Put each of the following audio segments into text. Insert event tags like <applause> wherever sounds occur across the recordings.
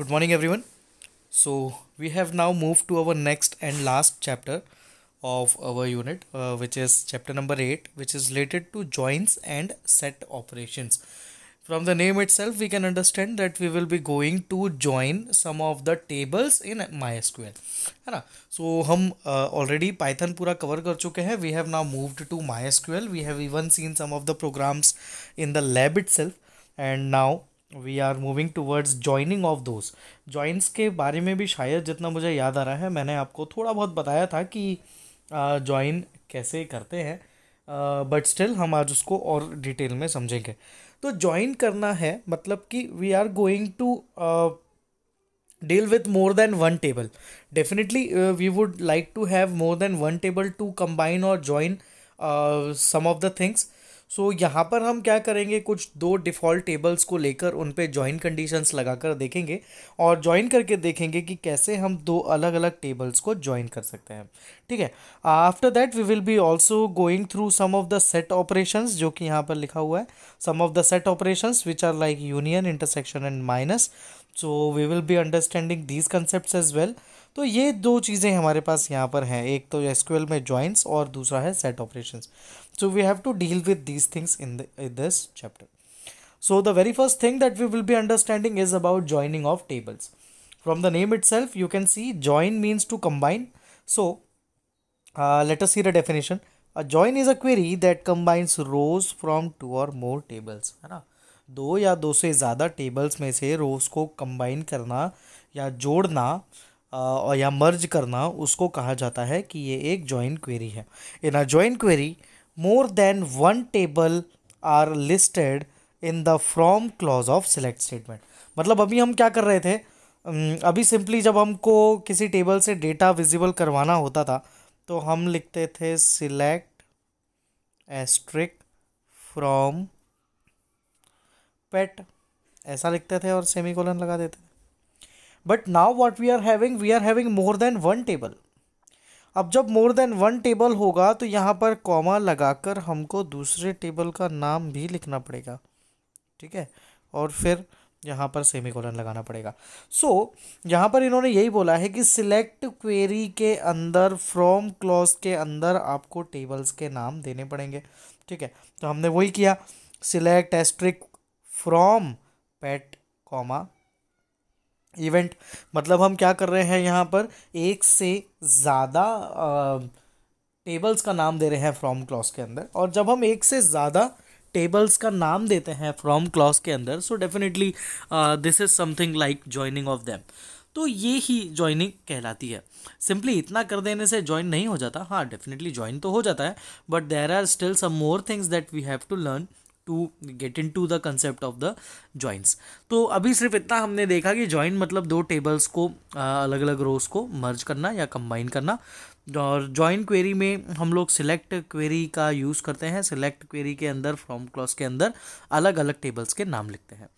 good morning everyone so we have now moved to our next and last chapter of our unit uh, which is chapter number 8 which is related to joins and set operations from the name itself we can understand that we will be going to join some of the tables in mysql So ना so uh, already Python pura cover kar chuke चुके We have now moved to MySQL. We have even seen some of the programs in the lab itself, and now. We are moving towards joining of those joints के बारे में भी शायद जितना मुझे याद आ रहा है मैंने आपको थोड़ा बहुत बताया था कि जॉइन कैसे करते हैं बट स्टिल हम आज उसको और डिटेल में समझेंगे तो ज्वाइन करना है मतलब कि we are going to deal with more than one table definitely we would like to have more than one table to combine और join some of the things so so, यहाँ पर हम क्या करेंगे कुछ दो डिफ़ॉल्ट टेबल्स को लेकर उन पर जॉइन कंडीशंस लगाकर देखेंगे और जॉइन करके देखेंगे कि कैसे हम दो अलग अलग टेबल्स को जॉइन कर सकते हैं ठीक है after that we will be also going through some of the set operation जो कि यहाँ पर लिखा हुआ है some of the set operation which are like union intersection and minus so we will be understanding these concept well well तो ये दो चीज़ें हमारे पास यहाँ पर हैं एक तो एसक्यूएल में ज्वाइंट्स और दूसरा है set operation so we have to deal with these things in this chapter so the very first thing that we will be understanding is about joining of tables from the name itself you can see join means to combine so let us see the definition a join is a query that combines rows from two और more tables है ना दो या दो से ज़्यादा tables में से रोज को कम्बाइन करना या जोड़ना और या मर्ज करना उसको कहा जाता है कि ये एक जॉइन क्वेरी है in a join query more than one table are listed in the from clause of select statement मतलब अभी हम क्या कर रहे थे अभी सिंपली जब हमको किसी टेबल से डेटा विजिबल करवाना होता था तो हम लिखते थे सिलेक्ट एस्ट्रिक फ्रॉम पेट ऐसा लिखते थे और सेमी कोलन लगा देते थे but now what we are having we are having more than one table अब जब मोर देन वन टेबल होगा तो यहाँ पर कॉमा लगाकर हमको दूसरे टेबल का नाम भी लिखना पड़ेगा ठीक है और फिर यहाँ पर सेमी कॉलन लगाना पड़ेगा सो so, यहाँ पर इन्होंने यही बोला है कि सिलेक्ट क्वेरी के अंदर फ्रॉम क्लॉज के अंदर आपको टेबल्स के नाम देने पड़ेंगे ठीक है तो हमने वही किया select asterisk from pet comma event मतलब हम क्या कर रहे हैं यहाँ पर एक से ज़्यादा टेबल्स का नाम दे रहे हैं फ्रॉम क्लॉस के अंदर और जब हम एक से ज़्यादा टेबल्स का नाम देते हैं फ्रॉम क्लॉस के अंदर so definitely this is something like joining of them तो ये ही ज्वाइनिंग कहलाती है सिंपली इतना कर देने से ज्वाइन नहीं हो जाता हाँ डेफिनेटली ज्वाइन तो हो जाता है but there are still some more things that we have to learn to get into the concept of the joints तो अभी सिर्फ इतना हमने देखा कि ज्वाइंट मतलब दो टेबल्स को अलग अलग रोज को मर्ज करना या कंबाइन करना और जॉइन क्वेरी में हम लोग सिलेक्ट क्वेरी का यूज़ करते हैं सिलेक्ट क्वेरी के अंदर फ्रॉम क्लॉज के अंदर अलग अलग टेबल्स के नाम लिखते हैं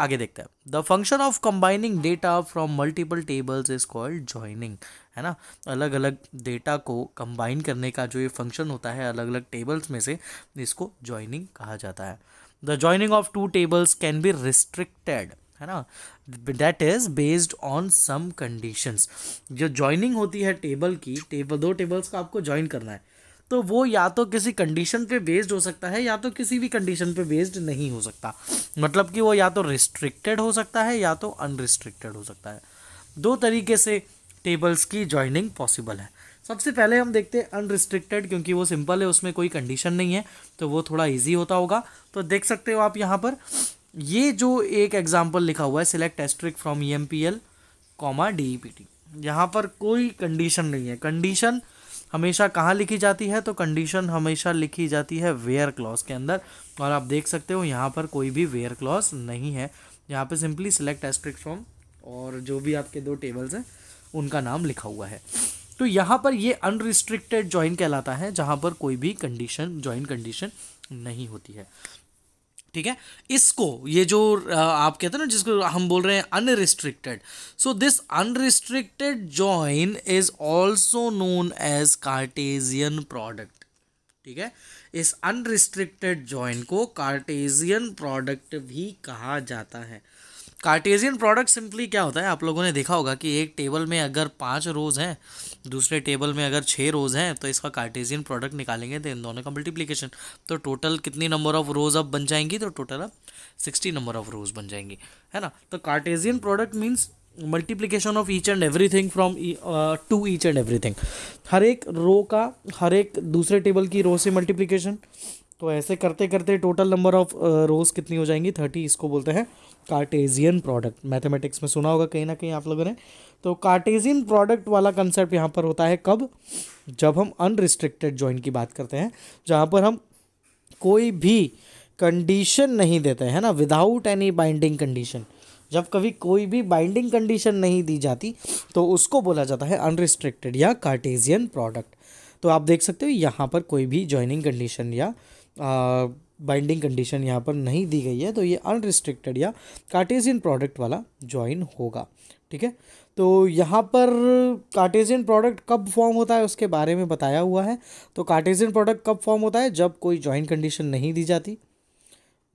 आगे देखते हैं the function of combining data from multiple tables is called joining है ना अलग अलग डेटा को कंबाइन करने का जो ये फंक्शन होता है अलग अलग टेबल्स में से इसको ज्वाइनिंग कहा जाता है the joining of two tables can be restricted है ना that is based on some conditions जो ज्वाइनिंग होती है टेबल की टेबल दो टेबल्स का आपको ज्वाइन करना है तो वो या तो किसी कंडीशन पे बेस्ड हो सकता है या तो किसी भी कंडीशन पे बेस्ड नहीं हो सकता मतलब कि वो या तो रिस्ट्रिक्टेड हो सकता है या तो अनरिस्ट्रिक्टेड हो सकता है दो तरीके से टेबल्स की ज्वाइनिंग पॉसिबल है सबसे पहले हम देखते हैं अनरिस्ट्रिक्टेड क्योंकि वो सिंपल है उसमें कोई कंडीशन नहीं है तो वो थोड़ा ईजी होता होगा तो देख सकते हो आप यहाँ पर ये जो एक एग्जाम्पल लिखा हुआ है select asterisk from E M P L comma D E P T यहाँ पर कोई कंडीशन नहीं है कंडीशन हमेशा कहाँ लिखी जाती है तो कंडीशन हमेशा लिखी जाती है वेयर क्लॉज के अंदर और आप देख सकते हो यहाँ पर कोई भी वेयर क्लॉज नहीं है यहाँ पर सिंपली सिलेक्ट एस्ट्रिक फ्रॉम और जो भी आपके दो टेबल्स हैं उनका नाम लिखा हुआ है तो यहाँ पर ये अनरिस्ट्रिक्टेड ज्वाइन कहलाता है जहाँ पर कोई भी कंडीशन ज्वाइन कंडीशन नहीं होती है ठीक है इसको ये जो आप कहते हैं ना जिसको हम बोल रहे हैं unrestricted so this unrestricted join is also known as Cartesian product ठीक है इस अनरिस्ट्रिक्टेड जॉइन को कार्टेजियन प्रोडक्ट भी कहा जाता है कार्टेजियन प्रोडक्ट सिंपली क्या होता है आप लोगों ने देखा होगा कि एक टेबल में अगर पाँच रोज़ हैं दूसरे टेबल में अगर छः रोज़ हैं तो इसका कार्टेजियन प्रोडक्ट निकालेंगे तो इन दोनों का मल्टीप्लीकेशन तो टोटल कितनी नंबर ऑफ़ रोज़ अब बन जाएंगी तो टोटल अब सिक्सटी नंबर ऑफ़ रोज़ बन जाएंगी है ना तो Cartesian product means multiplication of each and every thing from two each and thing हर एक रो का हर एक दूसरे टेबल की रो से मल्टीप्लीकेशन तो ऐसे करते करते टोटल नंबर ऑफ रोज़ कितनी हो जाएंगी थर्टी इसको बोलते हैं कार्टेजियन प्रोडक्ट मैथमेटिक्स में सुना होगा कहीं ना कहीं आप लोगों ने तो कार्टेजियन प्रोडक्ट वाला कंसेप्ट यहाँ पर होता है कब जब हम अनरिस्ट्रिक्टेड जॉइन की बात करते हैं जहाँ पर हम कोई भी कंडीशन नहीं देते हैं ना विदाउट एनी बाइंडिंग कंडीशन जब कभी कोई भी बाइंडिंग कंडीशन नहीं दी जाती तो उसको बोला जाता है अनरिस्ट्रिक्टेड या कार्टेजियन प्रोडक्ट तो आप देख सकते हो यहाँ पर कोई भी ज्वाइनिंग कंडीशन या बाइंडिंग कंडीशन यहाँ पर नहीं दी गई है तो ये अनरिस्ट्रिक्टेड या कार्टेजियन प्रोडक्ट वाला ज्वाइन होगा ठीक है तो यहाँ पर कार्टेजियन प्रोडक्ट कब फॉर्म होता है उसके बारे में बताया हुआ है तो कार्टेजियन प्रोडक्ट कब फॉर्म होता है जब कोई ज्वाइन कंडीशन नहीं दी जाती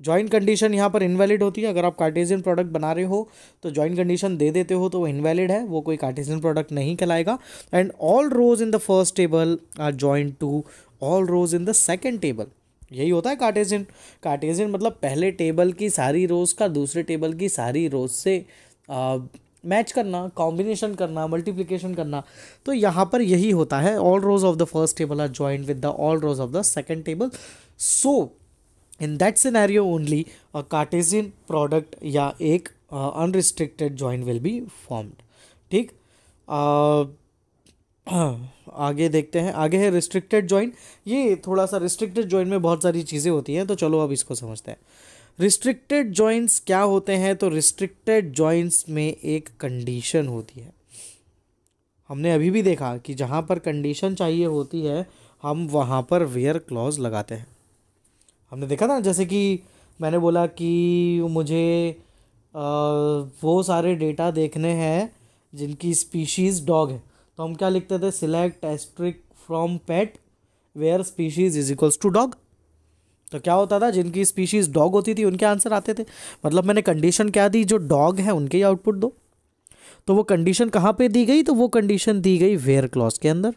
ज्वाइन कंडीशन यहाँ पर इनवैलिड होती है अगर आप कार्टेजियन प्रोडक्ट बना रहे हो तो ज्वाइन कंडीशन दे देते हो तो वो इनवैलिड है वो कोई कार्टेजियन प्रोडक्ट नहीं कहलाएगा and all rows in the first table are join to all rows in the second table यही होता है कार्टेजियन कार्टेजियन मतलब पहले टेबल की सारी रोज़ का दूसरे टेबल की सारी रोज़ से आ, मैच करना कॉम्बिनेशन करना मल्टीप्लिकेशन करना तो यहाँ पर यही होता है all rows of the first table are joint with the all rows of the second table so in that scenario only a Cartesian product या एक unrestricted joint will be formed ठीक <clears throat> आगे देखते हैं आगे है रिस्ट्रिक्टेड जॉइंट ये थोड़ा सा रिस्ट्रिक्टेड जॉइंट में बहुत सारी चीज़ें होती हैं तो चलो अब इसको समझते हैं रिस्ट्रिक्टेड जॉइंट्स क्या होते हैं तो रिस्ट्रिक्टेड जॉइंट्स में एक कंडीशन होती है हमने अभी भी देखा कि जहाँ पर कंडीशन चाहिए होती है हम वहाँ पर वेयर क्लॉज लगाते हैं हमने देखा था जैसे कि मैंने बोला कि मुझे आ, वो सारे डेटा देखने हैं जिनकी स्पीशीज़ डॉग है तो हम क्या लिखते थे select asterisk from pet where species is equals to dog तो क्या होता था जिनकी स्पीशीज़ डॉग होती थी उनके आंसर आते थे मतलब मैंने कंडीशन क्या दी जो डॉग है उनके ही आउटपुट दो तो वो कंडीशन कहाँ पे दी गई तो वो कंडीशन दी गई वेयर क्लॉज के अंदर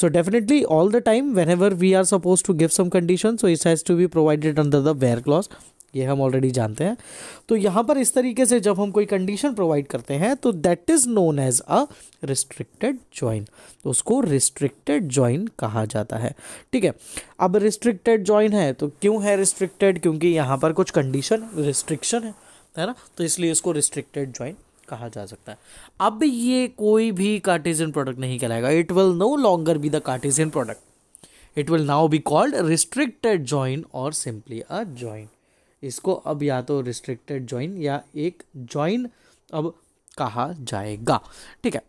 so definitely all the time whenever we are suppose to give some condition so it has to be provided under the where clause ये हम ऑलरेडी जानते हैं तो यहाँ पर इस तरीके से जब हम कोई कंडीशन प्रोवाइड करते हैं तो that is known as a restricted join तो उसको रिस्ट्रिक्टेड ज्वाइन कहा जाता है ठीक है अब रिस्ट्रिक्टेड ज्वाइन है तो क्यों है रिस्ट्रिक्टेड क्योंकि यहाँ पर कुछ कंडीशन रिस्ट्रिक्शन है है ना तो इसलिए इसको रिस्ट्रिक्टेड ज्वाइन कहा जा सकता है अब ये कोई भी कार्टेजियन प्रोडक्ट नहीं कहलाएगा it will no longer be the Cartesian product it will now be called restricted join और सिंपली अ ज्वाइन इसको अब या तो रिस्ट्रिक्टेड ज्वाइन या एक ज्वाइन अब कहा जाएगा ठीक है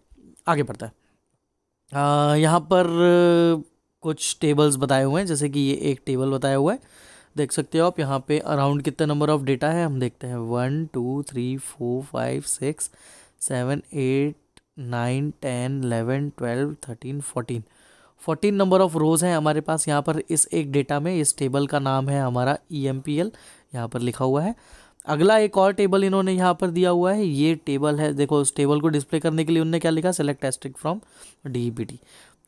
आगे बढ़ता है यहाँ पर कुछ टेबल्स बताए हुए हैं जैसे कि ये एक टेबल बताया हुआ है देख सकते हो आप यहाँ पे अराउंड कितने नंबर ऑफ डेटा है हम देखते हैं one two three four five six seven eight nine ten eleven twelve thirteen fourteen fourteen number of rows हैं हमारे पास यहाँ पर इस एक डेटा में इस टेबल का नाम है हमारा ई एम पी एल यहाँ पर लिखा हुआ है अगला एक और टेबल इन्होंने यहाँ पर दिया हुआ है ये टेबल है देखो उस टेबल को डिस्प्ले करने के लिए उन्होंने क्या लिखा सेलेक्ट एस्ट्रिक फ्रॉम डी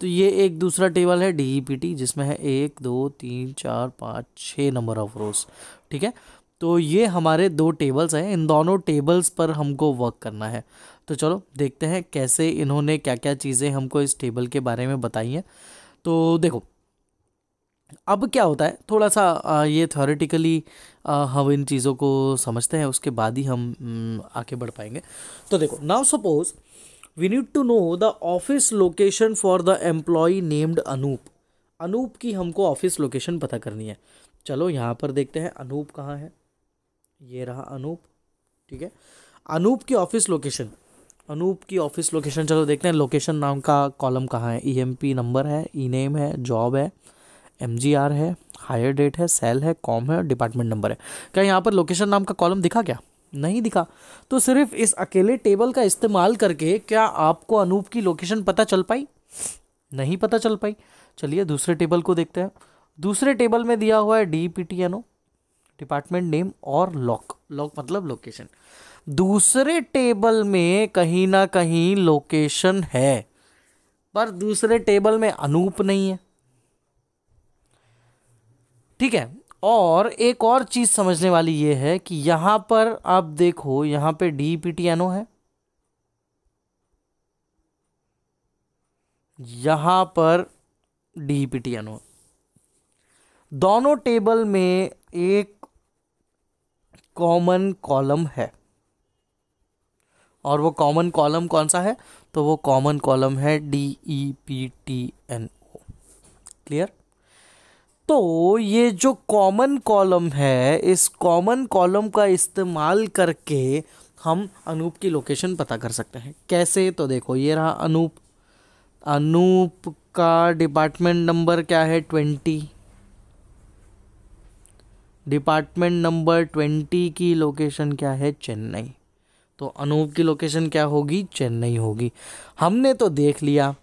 तो ये एक दूसरा टेबल है डी e जिसमें है एक दो तीन चार पाँच छः नंबर ऑफ रोज ठीक है तो ये हमारे दो टेबल्स हैं इन दोनों टेबल्स पर हमको वर्क करना है तो चलो देखते हैं कैसे इन्होंने क्या क्या चीज़ें हमको इस टेबल के बारे में बताई हैं तो देखो अब क्या होता है थोड़ा सा ये थ्योरेटिकली हम इन चीज़ों को समझते हैं उसके बाद ही हम आगे बढ़ पाएंगे तो देखो now suppose we need to know the office location for the employ named Anoop Anoop की हमको ऑफिस लोकेशन पता करनी है चलो यहाँ पर देखते हैं अनूप कहाँ है ये रहा अनूप ठीक है अनूप की ऑफिस लोकेशन अनूप की ऑफिस लोकेशन चलो देखते हैं लोकेशन नाम का कॉलम कहाँ है ई एम पी नंबर है ई e नेम है जॉब है एम है हायर डेट है सेल है कॉम है और डिपार्टमेंट नंबर है क्या यहाँ पर लोकेशन नाम का कॉलम दिखा क्या नहीं दिखा तो सिर्फ इस अकेले टेबल का इस्तेमाल करके क्या आपको अनूप की लोकेशन पता चल पाई नहीं पता चल पाई चलिए दूसरे टेबल को देखते हैं दूसरे टेबल में दिया हुआ है D P T N O department name और लॉक लॉक मतलब लोकेशन दूसरे टेबल में कहीं ना कहीं लोकेशन है पर दूसरे टेबल में अनूप नहीं है ठीक है और एक और चीज़ समझने वाली ये है कि यहां पर आप देखो यहां पे डी पी टी एनओ है यहां पर डी पी टी एनओ दोनों टेबल में एक कॉमन कॉलम है और वो कॉमन कॉलम कौन सा है तो वो कॉमन कॉलम है D E P T N O clear तो ये जो कॉमन कॉलम है इस कॉमन कॉलम का इस्तेमाल करके हम अनूप की लोकेशन पता कर सकते हैं कैसे तो देखो ये रहा अनूप अनूप का डिपार्टमेंट नंबर क्या है ट्वेंटी डिपार्टमेंट नंबर ट्वेंटी की लोकेशन क्या है चेन्नई तो अनूप की लोकेशन क्या होगी चेन्नई होगी हमने तो देख लिया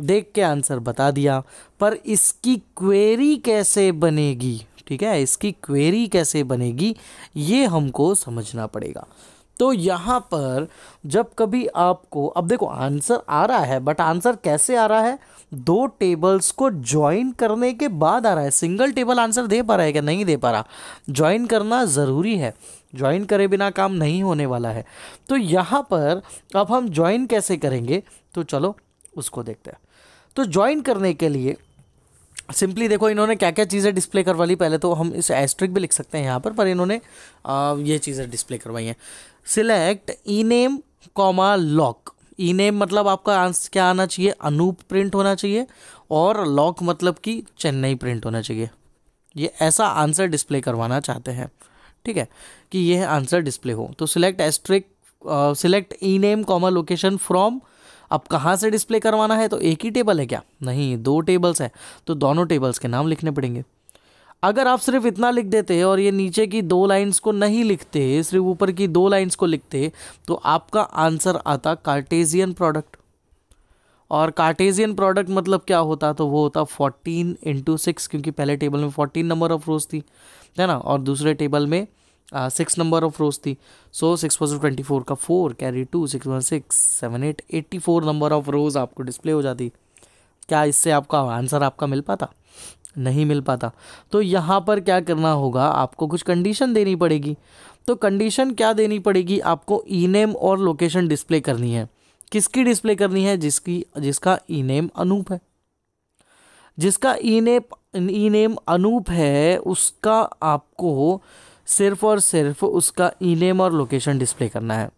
देख के आंसर बता दिया पर इसकी क्वेरी कैसे बनेगी ठीक है इसकी क्वेरी कैसे बनेगी ये हमको समझना पड़ेगा तो यहाँ पर जब कभी आपको अब देखो आंसर आ रहा है बट आंसर कैसे आ रहा है दो टेबल्स को ज्वाइन करने के बाद आ रहा है सिंगल टेबल आंसर दे पा रहा है क्या नहीं दे पा रहा ज्वाइन करना ज़रूरी है ज्वाइन करे बिना काम नहीं होने वाला है तो यहाँ पर अब हम ज्वाइन कैसे करेंगे तो चलो उसको देखते हैं तो ज्वाइन करने के लिए सिंपली देखो इन्होंने क्या क्या चीज़ें डिस्प्ले करवा ली पहले तो हम इस एस्ट्रिक भी लिख सकते हैं यहाँ पर पर इन्होंने ये चीज़ें डिस्प्ले करवाई हैं select E name comma lock E name मतलब आपका आंसर क्या आना चाहिए अनूप प्रिंट होना चाहिए और लॉक मतलब कि चेन्नई प्रिंट होना चाहिए ये ऐसा आंसर डिस्प्ले करवाना चाहते हैं ठीक है कि यह आंसर डिस्प्ले हो तो select asterisk select E name comma location from अब कहाँ से डिस्प्ले करवाना है तो एक ही टेबल है क्या नहीं दो टेबल्स हैं तो दोनों टेबल्स के नाम लिखने पड़ेंगे अगर आप सिर्फ इतना लिख देते और ये नीचे की दो लाइंस को नहीं लिखते सिर्फ ऊपर की दो लाइंस को लिखते तो आपका आंसर आता कार्टेजियन प्रोडक्ट और कार्टेजियन प्रोडक्ट मतलब क्या होता तो वो होता फोर्टीन इंटू सिक्स क्योंकि पहले टेबल में फोर्टीन नंबर ऑफ रोज थी है ना और दूसरे टेबल में सिक्स नंबर ऑफ रोज थी so six percent twenty four का four carry two six one six seven eight eighty four number of rows आपको डिस्प्ले हो जाती क्या इससे आपका आंसर आपका मिल पाता नहीं मिल पाता तो यहाँ पर क्या करना होगा आपको कुछ कंडीशन देनी पड़ेगी तो कंडीशन क्या देनी पड़ेगी आपको ई नेम और लोकेशन डिस्प्ले करनी है किसकी डिस्प्ले करनी है जिसकी जिसका ई नेम अनूप है जिसका E name E name Anup है उसका आपको सिर्फ और सिर्फ उसका ई नेम और लोकेशन डिस्प्ले करना है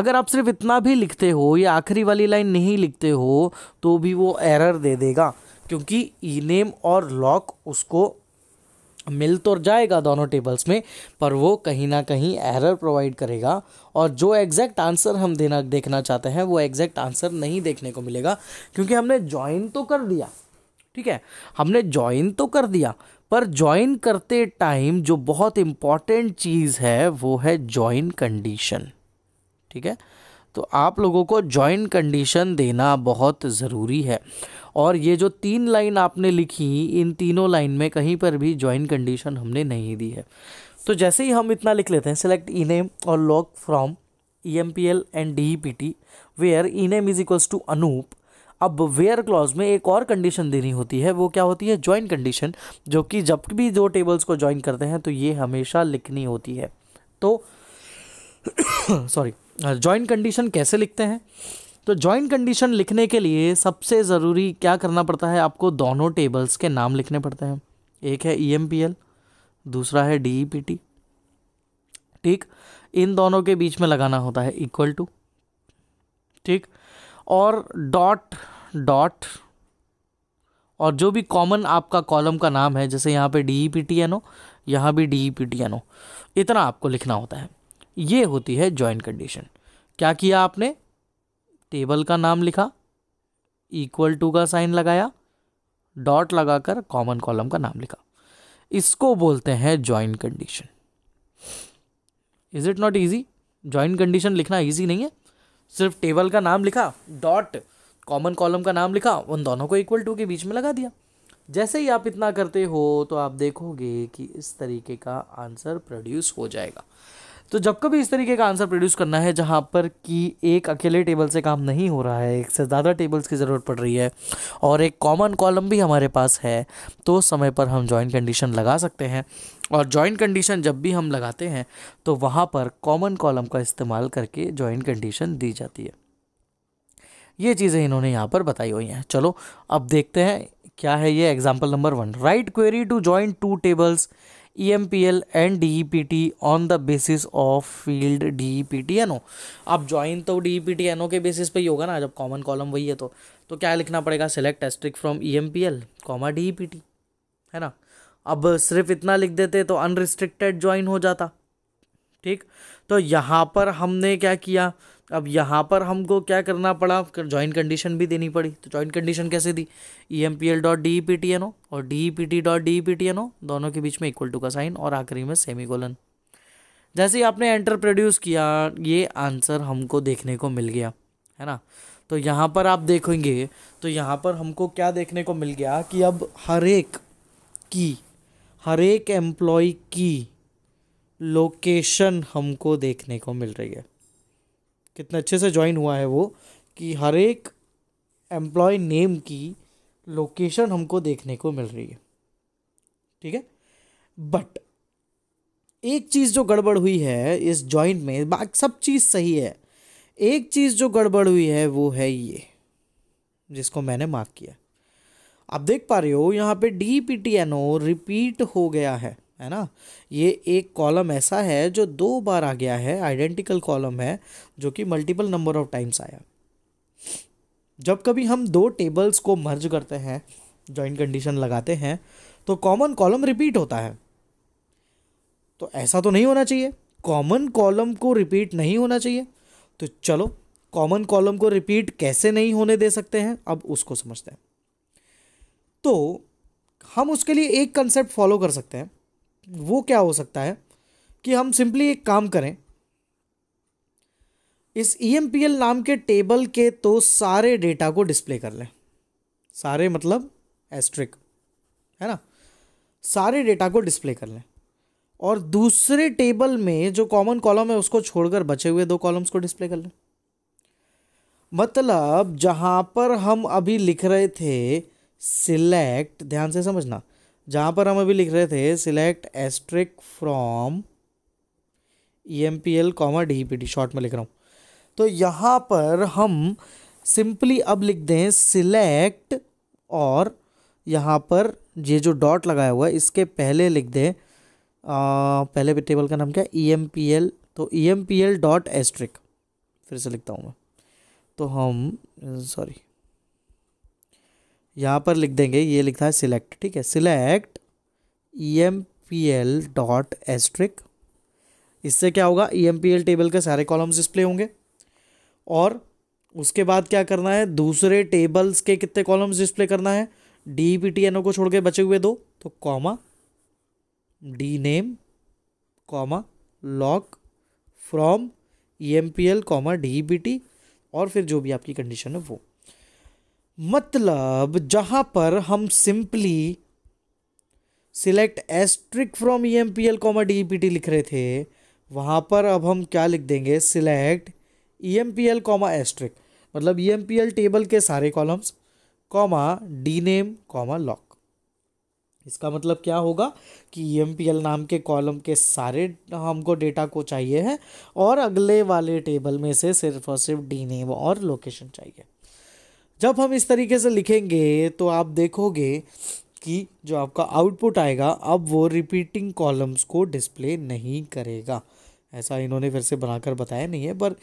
अगर आप सिर्फ इतना भी लिखते हो या आखिरी वाली लाइन नहीं लिखते हो तो भी वो एरर दे देगा क्योंकि ई नेम और लॉक उसको मिल तो जाएगा दोनों टेबल्स में पर वो कहीं ना कहीं एरर प्रोवाइड करेगा और जो एग्जैक्ट आंसर हम देना देखना चाहते हैं वो एग्जैक्ट आंसर नहीं देखने को मिलेगा क्योंकि हमने ज्वाइन तो कर दिया ठीक है हमने ज्वाइन तो कर दिया पर ज्वाइन करते टाइम जो बहुत इम्पॉर्टेंट चीज़ है वो है ज्वाइन कंडीशन ठीक है तो आप लोगों को ज्वाइन कंडीशन देना बहुत ज़रूरी है और ये जो तीन लाइन आपने लिखी इन तीनों लाइन में कहीं पर भी ज्वाइन कंडीशन हमने नहीं दी है तो जैसे ही हम इतना लिख लेते हैं सेलेक्ट ई नेम और loc from E M P L and D E P T where E name is equals to Anup अब वेयर क्लॉज में एक और कंडीशन देनी होती है वो क्या होती है ज्वाइन कंडीशन जो कि जब भी दो टेबल्स को ज्वाइन करते हैं तो ये हमेशा लिखनी होती है तो सॉरी ज्वाइन कंडीशन कैसे लिखते हैं तो ज्वाइन कंडीशन लिखने के लिए सबसे ज़रूरी क्या करना पड़ता है आपको दोनों टेबल्स के नाम लिखने पड़ते हैं एक है ई e दूसरा है डी e ठीक इन दोनों के बीच में लगाना होता है इक्वल टू ठीक और डॉट डॉट और जो भी कॉमन आपका कॉलम का नाम है जैसे यहाँ पे D E P T N O यहाँ भी D E P T N O इतना आपको लिखना होता है ये होती है जॉइन कंडीशन क्या किया आपने टेबल का नाम लिखा इक्वल टू का साइन लगाया डॉट लगाकर कॉमन कॉलम का नाम लिखा इसको बोलते हैं join condition is it not easy join condition लिखना ईजी नहीं है सिर्फ टेबल का नाम लिखा डॉट कॉमन कॉलम का नाम लिखा उन दोनों को इक्वल टू के बीच में लगा दिया जैसे ही आप इतना करते हो तो आप देखोगे कि इस तरीके का आंसर प्रोड्यूस हो जाएगा तो जब कभी इस तरीके का आंसर प्रोड्यूस करना है जहाँ पर कि एक अकेले टेबल से काम नहीं हो रहा है एक से ज़्यादा टेबल्स की ज़रूरत पड़ रही है और एक कॉमन कॉलम भी हमारे पास है तो समय पर हम जॉइंट कंडीशन लगा सकते हैं और जॉइंट कंडीशन जब भी हम लगाते हैं तो वहाँ पर कॉमन कॉलम का इस्तेमाल करके जॉइंट कंडीशन दी जाती है ये चीज़ें इन्होंने यहाँ पर बताई हुई हैं चलो अब देखते हैं क्या है ये example number one right query to join two tables E M P L and D E P T on the basis of field D E P T N O अब ज्वाइन तो D E P T N O के basis पे ही होगा ना जब common column वही है तो तो क्या लिखना पड़ेगा select asterisk from E M P L comma D E P T है ना अब सिर्फ इतना लिख देते तो अनरिस्ट्रिक्टेड ज्वाइन हो जाता ठीक तो यहाँ पर हमने क्या किया अब यहाँ पर हमको क्या करना पड़ा जॉइंट कंडीशन भी देनी पड़ी तो जॉइंट कंडीशन कैसे दी E M P L dot D E P T N O और D E P T dot D E P T N O दोनों के बीच में इक्वल टू का साइन और आखिरी में सेमी कोलन जैसे ही आपने एंटर प्रोड्यूस किया ये आंसर हमको देखने को मिल गया है ना तो यहाँ पर आप देखेंगे तो यहाँ पर हमको क्या देखने को मिल गया कि अब हर एक की हर एक एम्प्लॉय की लोकेशन हमको देखने को मिल रही है कितने अच्छे से ज्वाइन हुआ है वो कि हर एक एम्प्लॉय नेम की लोकेशन हमको देखने को मिल रही है ठीक है बट एक चीज़ जो गड़बड़ हुई है इस जॉइंट में बाकी सब चीज़ सही है एक चीज़ जो गड़बड़ हुई है वो है ये जिसको मैंने मार्क किया आप देख पा रहे हो यहाँ पे D P T N O repeat हो गया है है ना ये एक कॉलम ऐसा है जो दो बार आ गया है आइडेंटिकल कॉलम है जो कि मल्टीपल नंबर ऑफ टाइम्स आया जब कभी हम दो टेबल्स को मर्ज करते हैं जॉइंट कंडीशन लगाते हैं तो कॉमन कॉलम रिपीट होता है तो ऐसा तो नहीं होना चाहिए कॉमन कॉलम को रिपीट नहीं होना चाहिए तो चलो कॉमन कॉलम को रिपीट कैसे नहीं होने दे सकते हैं अब उसको समझते हैं तो हम उसके लिए एक कंसेप्ट फॉलो कर सकते हैं वो क्या हो सकता है कि हम सिंपली एक काम करें इस ई e नाम के टेबल के तो सारे डेटा को डिस्प्ले कर लें सारे मतलब एस्ट्रिक है ना सारे डेटा को डिस्प्ले कर लें और दूसरे टेबल में जो कॉमन कॉलम है उसको छोड़कर बचे हुए दो कॉलम्स को डिस्प्ले कर लें मतलब जहां पर हम अभी लिख रहे थे सिलेक्ट ध्यान से समझना जहाँ पर हम अभी लिख रहे थे select asterisk from E M P L comma D P D short में लिख रहा हूँ तो यहाँ पर हम सिंपली अब लिख दें सिलेक्ट और यहाँ पर ये जो डॉट लगाया हुआ है इसके पहले लिख दें आ, पहले भी टेबल का नाम क्या ई एम पी एल तो E M P L dot asterisk फिर से लिखता हूँ मैं तो हम सॉरी यहाँ पर लिख देंगे ये लिखा है सिलेक्ट ठीक है select E M P L dot asterisk इससे क्या होगा E M P L table के सारे कॉलम्स डिस्प्ले होंगे और उसके बाद क्या करना है दूसरे टेबल्स के कितने कॉलम्स डिस्प्ले करना है D P T N O को छोड़ के बचे हुए दो तो comma D name comma loc from E M P L comma D P T और फिर जो भी आपकी कंडीशन है वो मतलब जहाँ पर हम simply select asterisk from E M P L comma D P T लिख रहे थे वहाँ पर अब हम क्या लिख देंगे select E M P L comma asterisk मतलब E M P L table के सारे columns comma D name comma loc इसका मतलब क्या होगा कि ई एम पी एल नाम के कॉलम के सारे हमको डेटा को चाहिए है और अगले वाले टेबल में से सिर्फ और सिर्फ डी नेम और लोकेशन चाहिए जब हम इस तरीके से लिखेंगे तो आप देखोगे कि जो आपका आउटपुट आएगा अब वो रिपीटिंग कॉलम्स को डिस्प्ले नहीं करेगा ऐसा इन्होंने फिर से बनाकर बताया नहीं है पर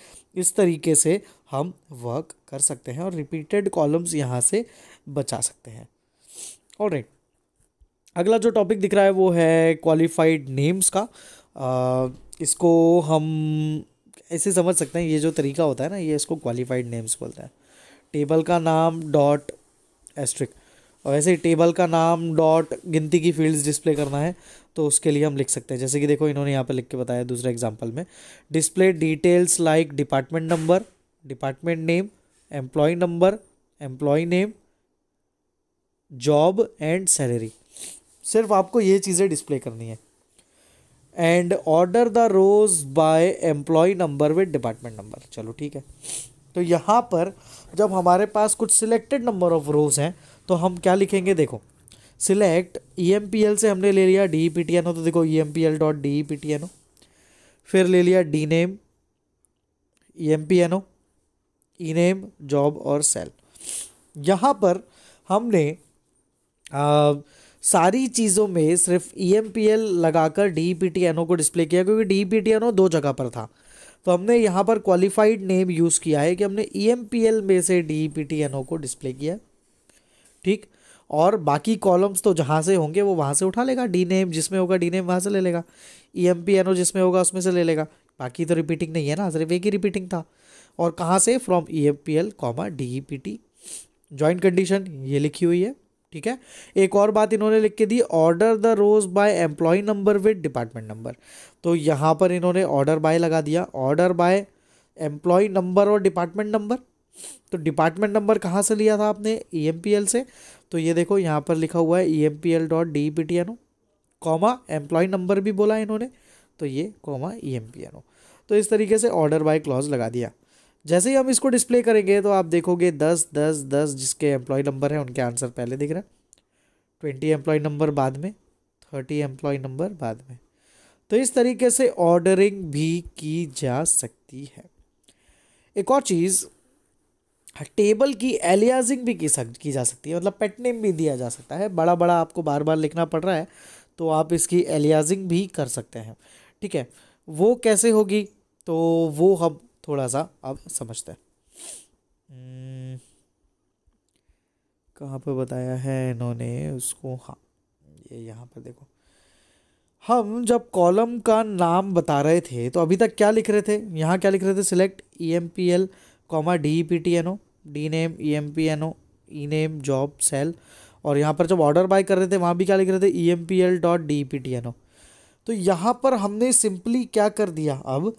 इस तरीके से हम वर्क कर सकते हैं और रिपीटेड कॉलम्स यहाँ से बचा सकते हैं और राइट अगला जो टॉपिक दिख रहा है वो है क्वालिफाइड नेम्स का आ, इसको हम ऐसे समझ सकते हैं ये जो तरीका होता है ना ये इसको क्वालिफाइड नेम्स बोलते हैं टेबल का नाम डॉट एस्ट्रिक और ऐसे ही टेबल का नाम डॉट गिनती की फील्ड्स डिस्प्ले करना है तो उसके लिए हम लिख सकते हैं जैसे कि देखो इन्होंने यहाँ पर लिख के बताया दूसरे एग्जांपल में display details like department number department name employee number employee name job and salary सिर्फ आपको ये चीज़ें डिस्प्ले करनी है and order the rows by employee number with department number चलो ठीक है तो यहाँ पर जब हमारे पास कुछ सिलेक्टेड नंबर ऑफ रोज हैं तो हम क्या लिखेंगे देखो सिलेक्ट ई e से हमने ले लिया D P T N O तो देखो E M P L dot D P T N O फिर ले लिया D name E M P N O E name job और सेल यहाँ पर हमने आ, सारी चीज़ों में सिर्फ ई एम पी एल लगाकर D P T N O को डिस्प्ले किया क्योंकि D P T N O दो जगह पर था तो हमने यहाँ पर क्वालिफाइड नेम यूज़ किया है कि हमने ई e में से D P T N O को डिस्प्ले किया ठीक और बाकी कॉलम्स तो जहाँ से होंगे वो वहाँ से उठा लेगा डी नेम जिसमें होगा डी नेम वहाँ से ले लेगा E M P N O जिसमें होगा उसमें से ले लेगा बाकी तो रिपीटिंग नहीं है ना सिर्फ एक ही रिपीटिंग था और कहाँ से from E M P L comma D E P T joint condition ये लिखी हुई है ठीक है एक और बात इन्होंने लिख के दी order the rows by employee number with department number तो यहाँ पर इन्होंने ऑर्डर बाय लगा दिया ऑर्डर बाय एम्प्लॉय नंबर और डिपार्टमेंट नंबर तो डिपार्टमेंट नंबर कहाँ से लिया था आपने ई e से तो ये देखो यहाँ पर लिखा हुआ है E M P L dot D P T N O comma employee number भी बोला इन्होंने तो ये comma E M P N O तो इस तरीके से ऑर्डर बाय क्लॉज लगा दिया जैसे ही हम इसको डिस्प्ले करेंगे तो आप देखोगे दस दस दस जिसके एम्प्लॉय नंबर है उनके आंसर पहले दिख रहा है ट्वेंटी एम्प्लॉय नंबर बाद में थर्टी एम्प्लॉय नंबर बाद में तो इस तरीके से ऑर्डरिंग भी की जा सकती है एक और चीज़ टेबल की एलियाजिंग भी की सक की जा सकती है मतलब पेट नेम भी दिया जा सकता है बड़ा बड़ा आपको बार बार लिखना पड़ रहा है तो आप इसकी एलियाजिंग भी कर सकते हैं ठीक है वो कैसे होगी तो वो हम थोड़ा सा अब समझते हैं हम्म, कहाँ पर बताया है इन्होंने उसको हाँ ये यहाँ पर देखो हम जब कॉलम का नाम बता रहे थे तो अभी तक क्या लिख रहे थे यहाँ क्या लिख रहे थे select E M P L comma D E P T N O D name E M P N O E name job sal और यहाँ पर जब ऑर्डर बाय कर रहे थे वहाँ भी क्या लिख रहे थे E M P L dot D E P T N O तो यहाँ पर हमने सिंपली क्या कर दिया अब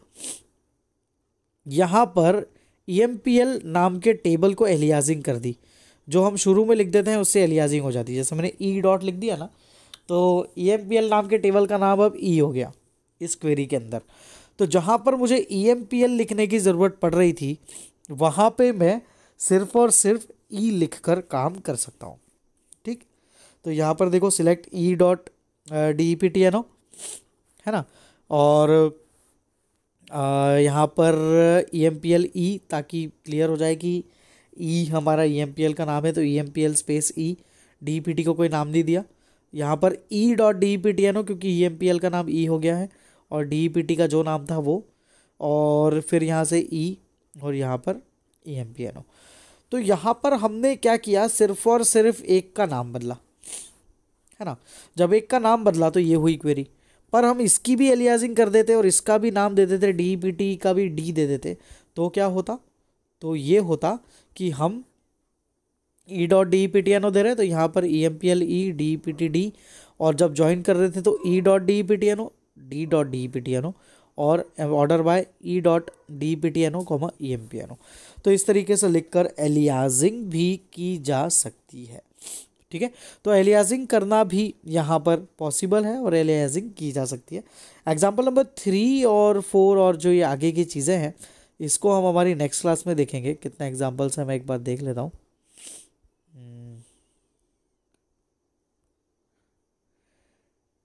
यहाँ पर ई e नाम के टेबल को एलियाजिंग कर दी जो हम शुरू में लिख देते हैं उससे एलियाजिंग हो जाती है जैसे मैंने ई e डॉट लिख दिया ना तो ई e नाम के टेबल का नाम अब ई हो गया इस क्वेरी के अंदर तो जहाँ पर मुझे ई लिखने की ज़रूरत पड़ रही थी वहाँ पे मैं सिर्फ और सिर्फ ई लिख कर काम कर सकता हूँ ठीक तो यहाँ पर देखो select E dot D P T N O है ना और यहाँ पर E M P L E ताकि क्लियर हो जाए कि ई e हमारा ई एम पी एल का नाम है तो E M P L space E D P T को कोई नाम नहीं दिया यहाँ पर E dot D P T N हो क्योंकि ई एम पी एल का नाम ई e हो गया है और डी पी टी का जो नाम था वो और फिर यहाँ से ई e, और यहाँ पर E M P N O तो यहाँ पर हमने क्या किया सिर्फ और सिर्फ एक का नाम बदला है ना जब एक का नाम बदला तो ये हुई क्वेरी पर हम इसकी भी एलियाजिंग कर देते और इसका भी नाम दे देते डी पी टी का भी डी दे देते तो क्या होता तो ये होता कि हम E dot D P T N O दे रहे तो यहाँ पर E M P L E D P T D और जब ज्वाइन कर रहे थे तो E dot D P T N O D dot D P T N O और order by E dot D P T N O comma E M P N O तो इस तरीके से लिखकर एलियाजिंग भी की जा सकती है ठीक है तो एलियाजिंग करना भी यहाँ पर पॉसिबल है और एलियाजिंग की जा सकती है एग्जाम्पल नंबर थ्री और फोर और जो ये आगे की चीज़ें हैं इसको हम हमारी नेक्स्ट क्लास में देखेंगे कितने एग्जाम्पल्स हैं मैं एक बार देख लेता हूँ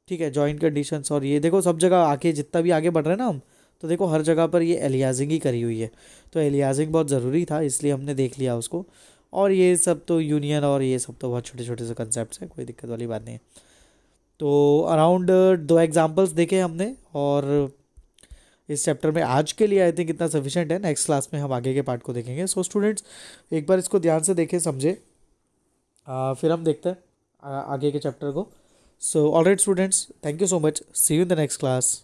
ठीक है जॉइंट कंडीशंस और ये देखो सब जगह आके जितना भी आगे बढ़ रहे हैं ना हम तो देखो हर जगह पर ये एलियाजिंग ही करी हुई है तो एलियाजिंग बहुत ज़रूरी था इसलिए हमने देख लिया उसको और ये सब तो यूनियन और ये सब तो बहुत छोटे छोटे से कंसेप्ट हैं कोई दिक्कत वाली बात नहीं है तो अराउंड दो एग्जाम्पल्स देखे हमने और इस चैप्टर में आज के लिए आई थिंक इतना सफिशेंट है नेक्स्ट क्लास में हम आगे के पार्ट को देखेंगे सो so, स्टूडेंट्स एक बार इसको ध्यान से देखें समझे फिर हम देखते हैं आगे के चैप्टर को so all right students thank you so much see you in the next class